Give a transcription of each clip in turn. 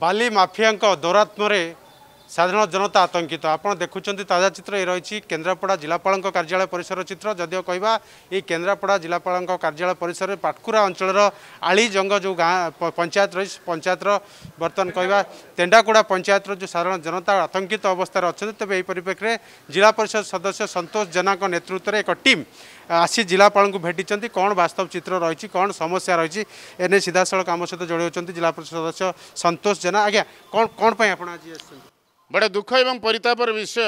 ବାଲି ମାଫିଆଙ୍କ ଦୌରାତ୍ମରେ ସାଧାରଣ ଜନତା ଆତଙ୍କିତ ଆପଣ ଦେଖୁଛନ୍ତି ତାଜା ଚିତ୍ର ଏ ରହିଛି କେନ୍ଦ୍ରାପଡ଼ା ଜିଲ୍ଲାପାଳଙ୍କ କାର୍ଯ୍ୟାଳୟ ପରିସର ଚିତ୍ର ଯଦିଓ କହିବା ଏଇ କେନ୍ଦ୍ରାପଡ଼ା ଜିଲ୍ଲାପାଳଙ୍କ କାର୍ଯ୍ୟାଳୟ ପରିସରରେ ପାଟକୁରା ଅଞ୍ଚଳର ଆଳିଜଙ୍ଗ ଯେଉଁ ଗାଁ ପଞ୍ଚାୟତ ରହିଛି ପଞ୍ଚାୟତର ବର୍ତ୍ତମାନ କହିବା ତେଣ୍ଡାକୁଡ଼ା ପଞ୍ଚାୟତର ଯେଉଁ ସାଧାରଣ ଜନତା ଆତଙ୍କିତ ଅବସ୍ଥାରେ ଅଛନ୍ତି ତେବେ ଏହି ପରିପ୍ରେକ୍ଷୀରେ ଜିଲ୍ଲା ପରିଷଦ ସଦସ୍ୟ ସନ୍ତୋଷ ଜେନାଙ୍କ ନେତୃତ୍ୱରେ ଏକ ଟିମ୍ ଆସି ଜିଲ୍ଲାପାଳଙ୍କୁ ଭେଟିଛନ୍ତି କ'ଣ ବାସ୍ତବ ଚିତ୍ର ରହିଛି କ'ଣ ସମସ୍ୟା ରହିଛି ଏନେ ସିଧାସଳଖ ଆମ ସହିତ ଯୋଡ଼ି ଜିଲ୍ଲା ପରିଷଦ ସଦସ୍ୟ ସନ୍ତୋଷ ଜେନା ଆଜ୍ଞା କ'ଣ କ'ଣ ପାଇଁ ଆପଣ ଆଜି ଆସିଛନ୍ତି ବଡ଼ ଦୁଃଖ ଏବଂ ପରିତାପର ବିଷୟ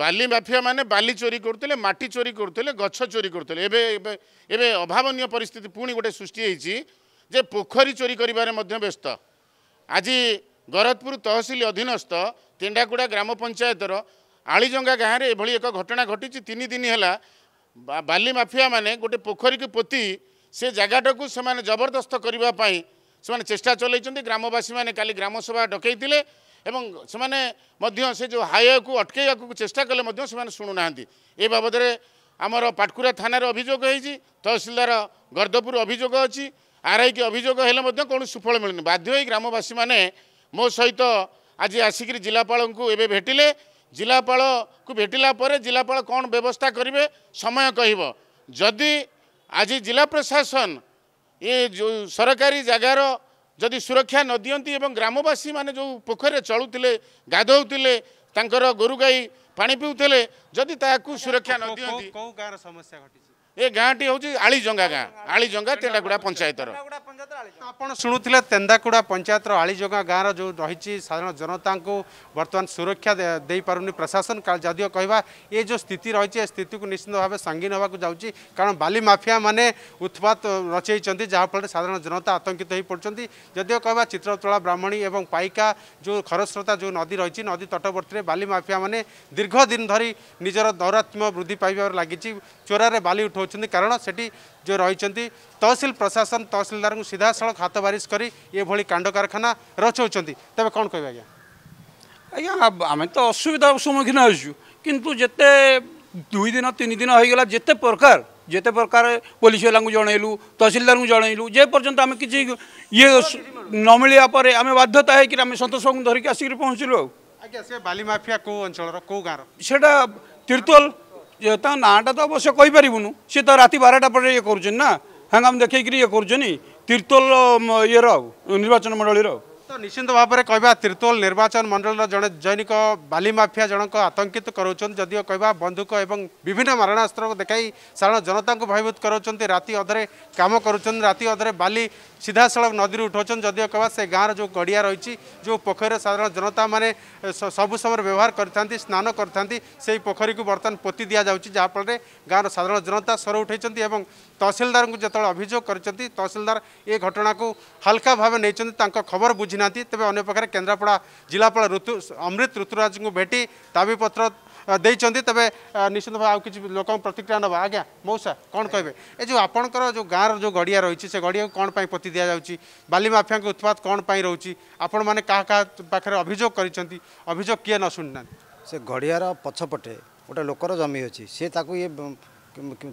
ବାଲି ମାଫିଆ ମାନେ ବାଲି ଚୋରି କରୁଥିଲେ ମାଟି ଚୋରି କରୁଥିଲେ ଗଛ ଚୋରି କରୁଥିଲେ ଏବେ ଏବେ ଏବେ ଅଭାବନୀୟ ପରିସ୍ଥିତି ପୁଣି ଗୋଟେ ସୃଷ୍ଟି ହେଇଛି ଯେ ପୋଖରୀ ଚୋରି କରିବାରେ ମଧ୍ୟ ବ୍ୟସ୍ତ ଆଜି ଗରଦପୁର ତହସିଲ ଅଧୀନସ୍ଥ ତେଣ୍ଡାକୁଡ଼ା ଗ୍ରାମ ପଞ୍ଚାୟତର ଆଳିଜଙ୍ଗା ଗାଁରେ ଏଭଳି ଏକ ଘଟଣା ଘଟିଛି ତିନି ହେଲା ବାଲି ମାଫିଆମାନେ ଗୋଟେ ପୋଖରୀକୁ ପୋତି ସେ ଜାଗାଟାକୁ ସେମାନେ ଜବରଦସ୍ତ କରିବା ପାଇଁ ସେମାନେ ଚେଷ୍ଟା ଚଲାଇଛନ୍ତି ଗ୍ରାମବାସୀମାନେ କାଲି ଗ୍ରାମସଭା ଡକେଇଥିଲେ ଏବଂ ସେମାନେ ମଧ୍ୟ ସେ ଯେଉଁ ହାଇୱେକୁ ଅଟକାଇବାକୁ ଚେଷ୍ଟା କଲେ ମଧ୍ୟ ସେମାନେ ଶୁଣୁନାହାନ୍ତି ଏ ବାବଦରେ ଆମର ପାଟକୁରା ଥାନାରେ ଅଭିଯୋଗ ହେଇଛି ତହସିଲଦାର ଗର୍ଦ୍ଧପୁର ଅଭିଯୋଗ ଅଛି ଆର୍ ଆଇ କି ଅଭିଯୋଗ ହେଲେ ମଧ୍ୟ କୌଣସି ସୁଫଳ ମିଳୁନି ବାଧ୍ୟ ହୋଇ ଗ୍ରାମବାସୀମାନେ ମୋ ସହିତ ଆଜି ଆସିକିରି ଜିଲ୍ଲାପାଳଙ୍କୁ ଏବେ ଭେଟିଲେ ଜିଲ୍ଲାପାଳକୁ ଭେଟିଲା ପରେ ଜିଲ୍ଲାପାଳ କ'ଣ ବ୍ୟବସ୍ଥା କରିବେ ସମୟ କହିବ ଯଦି ଆଜି ଜିଲ୍ଲା ପ୍ରଶାସନ ଏ ଯେଉଁ ସରକାରୀ ଜାଗାର ଯଦି ସୁରକ୍ଷା ନ ଦିଅନ୍ତି ଏବଂ ଗ୍ରାମବାସୀମାନେ ଯେଉଁ ପୋଖରୀରେ ଚଳୁଥିଲେ ଗାଧୋଉଥିଲେ ତାଙ୍କର ଗୋରୁ ଗାଈ ପାଣି ପିଉଥିଲେ जदि सुरक्षा न दिं समस्या ये गाँव टी आलीजंगा गाँ आलीजंगा तेंदाकुड़ा पंचायत शुणुते तेंदाकुड़ा पंचायत आलीजंगा गाँव रो रही साधारण जनता को बर्तमान सुरक्षा दे पार नहीं प्रशासन जदि कह ये जो स्थिति रही है स्थित को निश्चित भाव संगीन होगा जाऊँच कारण बालीमाफिया मैंने उत्पात रचे जहाँफल साधारण जनता आतंकित हो पड़ते जदिव कह चित्रतला ब्राह्मणी और पाइका जो खरस्रोता जो नदी रही नदी तटवर्त बालीमाफिया मैंने दीर्घ दिन धरी निजर दौरात्म्य वृद्धि पावर लगी चोरार बाली उठाऊ कारण से जो रही तहसिल प्रशासन तहसिलदार को सीधासल हाथ बारिश कर ये कांड कारखाना रचा तेज कौन कह आज आज्ञा आम तो असुविधा सम्मुखीन होते जे दुई दिन तीन दिन हो गला जिते प्रकार जिते प्रकार पुलिस वाला जनइलु तहसिलदार को जनइलु जेपर्यंत आम कि ये न मिलापर आम बाध्यता है कि आम सतोष को धरिक आसिक पहुँचल आज्ञा से बालीमाफिया कौ अंचल कौ गाँव से तिर्तोल त नहाँटा त अब कहिपारु सि त राति बारटा पर्दै गर्छ न हङ्गा देखैकरी इन्ति तिर्तोल इएर आउँ निर्वाचन मण्डी र तो निश्चित भाव में कह तीर्तोल निर्वाचन मंडल जन जैनिक बालीमाफिया जनक आतंकित करूँ जदि कह विभिन्न मारणास्त्र देखा साधारण जनता को भयभूत करती राति अधरे कम कर राति अधरे बाली सीधा सड़क नदी उठाऊ जदि कह से गाँव रो गड़िया रही जो पोखरी साधारण जनता मैंने सब समय व्यवहार कर स्नान कर पोखरी को बर्तन पोती दि जाऊँच जहाँफल गाँव साधारण जनता स्वर उठाई और तहसिलदार को जो अभोग कर तहसिलदार ये घटना को हालाका भाव नहीं खबर बुझी तपाईँ अन्य पक्ष केन्द्रापडा ऋतु अमृत ऋतुराजको भेटि दाबीपत्र तपाईँ निश्चिन्त प्रतिक्रिया नज्ञा मौसा कप गाँ र जो गडिया से गडिया कि पोति बामाफिया उत्पाद कही रहे अभियोग गरिन्छ अभियोग से नसुनि पछपटे गट लोकर जमि अस्ति सिक्किए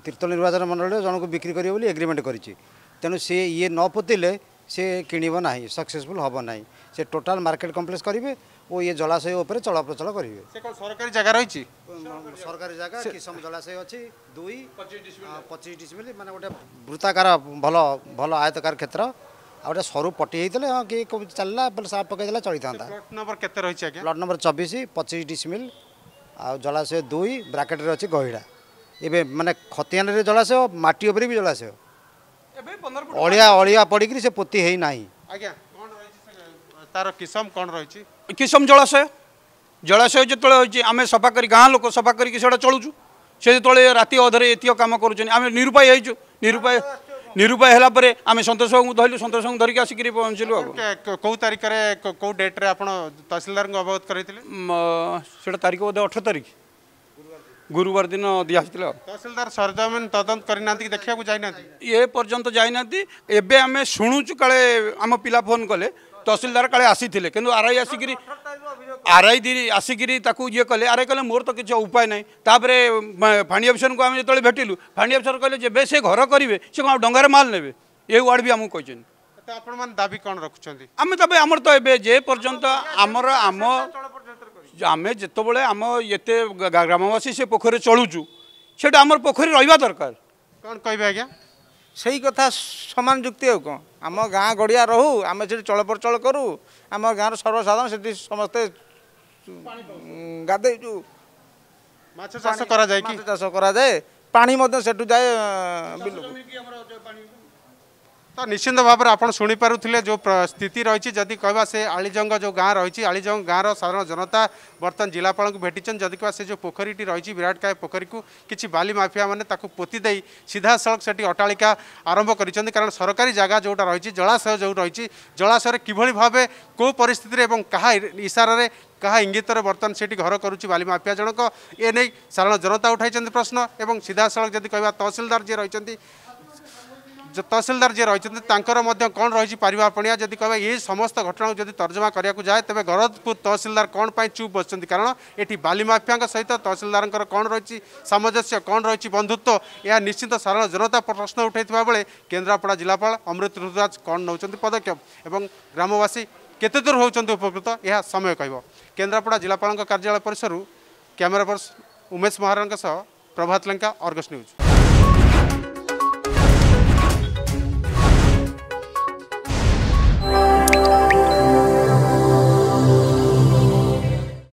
तीर्थ निर्वाचन मंडल जनको बिक्री गरे एग्रिमेन्ट गरि नपोले सि कि सक्सेसफुल हे नै सि टोटा मर्केट कम्प्लेक्स गरे य जाशयर चलप्रचल गरी जिमेल वृत्ताकार भयो आयतकार क्षेत्र आउट सर् पटिल चाहिँ साफ पकेला चलिँदा वार्ड नम्बर चबिस पचिसि डिसिम आ जलाशय दुई ब्राकेट्रे गहिरातियान जलाशय माटी जलाशय ଅଳିଆ ଅଳିଆ ପଡ଼ିକିରି ସେ ପୋତି ହେଇନାହିଁ ଆଜ୍ଞା ତାର କିସମ କ'ଣ ରହିଛି କିସମ ଜଳାଶୟ ଜଳାଶୟ ଯେତେବେଳେ ହେଉଛି ଆମେ ସଫା କରି ଗାଁ ଲୋକ ସଫା କରିକି ସେଇଟା ଚଳୁଛୁ ସେ ଯେତେବେଳେ ରାତି ଅଧରେ ଏତିକ କାମ କରୁଛନ୍ତି ଆମେ ନିରୁପାୟ ହେଇଛୁ ନିରୁପାୟ ନିରୁପାୟ ହେଲା ପରେ ଆମେ ସନ୍ତୋଷ ବାବୁଙ୍କୁ ଧରିଲୁ ସନ୍ତୋଷ ବାବୁଙ୍କୁ ଧରିକି ଆସିକିରି ପହଞ୍ଚିଲୁ ଆଉ କେଉଁ ତାରିଖରେ କେଉଁ ଡେଟ୍ରେ ଆପଣ ତହସିଲଦାରଙ୍କୁ ଅବଗତ କରାଇଥିଲେ ସେଇଟା ତାରିଖ ବୋଧେ ଅଠର ତାରିଖ ଗୁରୁବାର ଦିନ ଦିଆହେଇଥିଲା ତହସିଲଦାର ସରଜମିନ ତଦନ୍ତ କରିନାହାନ୍ତି କି ଦେଖିବାକୁ ଯାଇନାହାନ୍ତି ଏ ପର୍ଯ୍ୟନ୍ତ ଯାଇନାହାନ୍ତି ଏବେ ଆମେ ଶୁଣୁଛୁ କାଳେ ଆମ ପିଲା ଫୋନ୍ କଲେ ତହସିଲଦାର କାଳେ ଆସିଥିଲେ କିନ୍ତୁ ଆର୍ଆଇ ଆସିକିରି ଆର୍ଆଇ ଆସିକିରି ତାକୁ ଇଏ କଲେ ଆର୍ଆଇ କହିଲେ ମୋର ତ କିଛି ଉପାୟ ନାହିଁ ତାପରେ ଫାଣି ଅଫିସରଙ୍କୁ ଆମେ ଯେତେବେଳେ ଭେଟିଲୁ ଫାଣି ଅଫିସର କହିଲେ ଯେବେ ସେ ଘର କରିବେ ସେ କ'ଣ ଡଙ୍ଗାରେ ମାଲ ନେବେ ଏ ୱାର୍ଡ଼ ବି ଆମକୁ କହିଛନ୍ତି ଆପଣମାନେ ଦାବି କ'ଣ ରଖୁଛନ୍ତି ଆମେ ଦାବି ଆମର ତ ଏବେ ଯେ ପର୍ଯ୍ୟନ୍ତ ଆମର ଆମ ଆମେ ଯେତେବେଳେ ଆମ ଏତେ ଗ୍ରାମବାସୀ ସେ ପୋଖରୀରେ ଚଳୁଛୁ ସେଇଟା ଆମର ପୋଖରୀ ରହିବା ଦରକାର କ'ଣ କହିବେ ଆଜ୍ଞା ସେଇ କଥା ସମାନ ଯୁକ୍ତି ଆଉ କ'ଣ ଆମ ଗାଁ ଗଡ଼ିଆ ରହୁ ଆମେ ସେଠି ଚଳପ୍ରଚଳ କରୁ ଆମ ଗାଁର ସର୍ବସାଧାରଣ ସେଠି ସମସ୍ତେ ଗାଧେଇଛୁ ମାଛ ଚାଷ କରାଯାଏ ମାଛ ଚାଷ କରାଯାଏ ପାଣି ମଧ୍ୟ ସେଠୁ ଯାଏ ବିଲକୁ ତ ନିଶ୍ଚିନ୍ତ ଭାବରେ ଆପଣ ଶୁଣିପାରୁଥିଲେ ଯେଉଁ ସ୍ଥିତି ରହିଛି ଯଦି କହିବା ସେ ଆଳିଜଙ୍ଗ ଯେଉଁ ଗାଁ ରହିଛି ଆଳିଜଙ୍ଗ ଗାଁର ସାଧାରଣ ଜନତା ବର୍ତ୍ତମାନ ଜିଲ୍ଲାପାଳଙ୍କୁ ଭେଟିଛନ୍ତି ଯଦି କହିବା ସେ ଯେଉଁ ପୋଖରୀଟି ରହିଛି ବିରାଟକାୟ ପୋଖରୀକୁ କିଛି ବାଲି ମାଫିଆମାନେ ତାକୁ ପୋତି ଦେଇ ସିଧାସଳଖ ସେଠି ଅଟାଳିକା ଆରମ୍ଭ କରିଛନ୍ତି କାରଣ ସରକାରୀ ଜାଗା ଯେଉଁଟା ରହିଛି ଜଳାଶୟ ଯେଉଁ ରହିଛି ଜଳାଶୟରେ କିଭଳି ଭାବେ କେଉଁ ପରିସ୍ଥିତିରେ ଏବଂ କାହା ଇସାରାରେ କାହା ଇଙ୍ଗିତରେ ବର୍ତ୍ତମାନ ସେଠି ଘର କରୁଛି ବାଲି ମାଫିଆ ଜଣକ ଏ ନେଇ ସାଧାରଣ ଜନତା ଉଠାଇଛନ୍ତି ପ୍ରଶ୍ନ ଏବଂ ସିଧାସଳଖ ଯଦି କହିବା ତହସିଲଦାର ଯିଏ ରହିଛନ୍ତି ତହସିଲଦାର ଯିଏ ରହିଛନ୍ତି ତାଙ୍କର ମଧ୍ୟ କ'ଣ ରହିଛି ପାରିବା ପଣିଆ ଯଦି କହିବା ଏହି ସମସ୍ତ ଘଟଣାକୁ ଯଦି ତର୍ଜମା କରିବାକୁ ଯାଏ ତେବେ ଗରଦପୁର ତହସିଲଦାର କ'ଣ ପାଇଁ ଚୁପ୍ ବସିଛନ୍ତି କାରଣ ଏଠି ବାଲି ମାଫିଆଙ୍କ ସହିତ ତହସିଲଦାରଙ୍କର କ'ଣ ରହିଛି ସାମଞ୍ଜସ୍ୟ କ'ଣ ରହିଛି ବନ୍ଧୁତ୍ୱ ଏହା ନିଶ୍ଚିନ୍ତ ସାରଣ ଜନତା ପ୍ରଶ୍ନ ଉଠାଇଥିବା ବେଳେ କେନ୍ଦ୍ରାପଡ଼ା ଜିଲ୍ଲାପାଳ ଅମୃତ ଋତୁରାଜ କ'ଣ ନେଉଛନ୍ତି ପଦକ୍ଷେପ ଏବଂ ଗ୍ରାମବାସୀ କେତେ ଦୂର ହେଉଛନ୍ତି ଉପକୃତ ଏହା ସମୟ କହିବ କେନ୍ଦ୍ରାପଡ଼ା ଜିଲ୍ଲାପାଳଙ୍କ କାର୍ଯ୍ୟାଳୟ ପରିସରରୁ କ୍ୟାମେରା ପର୍ସନ ଉମେଶ ମହାରାଣାଙ୍କ ସହ ପ୍ରଭାତ ଲେଙ୍କା ଅର୍ଗସ ନ୍ୟୁଜ୍